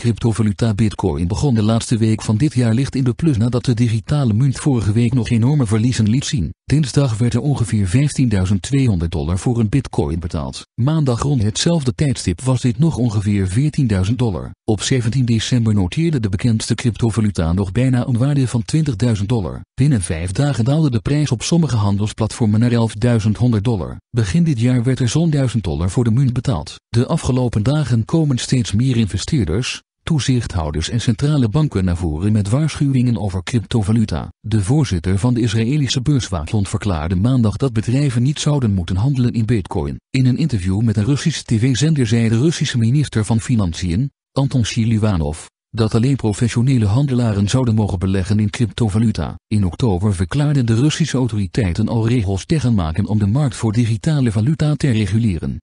Cryptovaluta Bitcoin begon de laatste week van dit jaar licht in de plus nadat de digitale munt vorige week nog enorme verliezen liet zien. Dinsdag werd er ongeveer 15.200 dollar voor een Bitcoin betaald. Maandag rond hetzelfde tijdstip was dit nog ongeveer 14.000 dollar. Op 17 december noteerde de bekendste cryptovaluta nog bijna een waarde van 20.000 dollar. Binnen vijf dagen daalde de prijs op sommige handelsplatformen naar 11.100 dollar. Begin dit jaar werd er zo'n 1000 dollar voor de munt betaald. De afgelopen dagen komen steeds meer investeerders, toezichthouders en centrale banken naar voren met waarschuwingen over cryptovaluta. De voorzitter van de Israëlische beurswaakhond verklaarde maandag dat bedrijven niet zouden moeten handelen in bitcoin. In een interview met een Russische tv-zender zei de Russische minister van Financiën, Anton Siluanov, dat alleen professionele handelaren zouden mogen beleggen in cryptovaluta. In oktober verklaarden de Russische autoriteiten al regels tegenmaken om de markt voor digitale valuta te reguleren.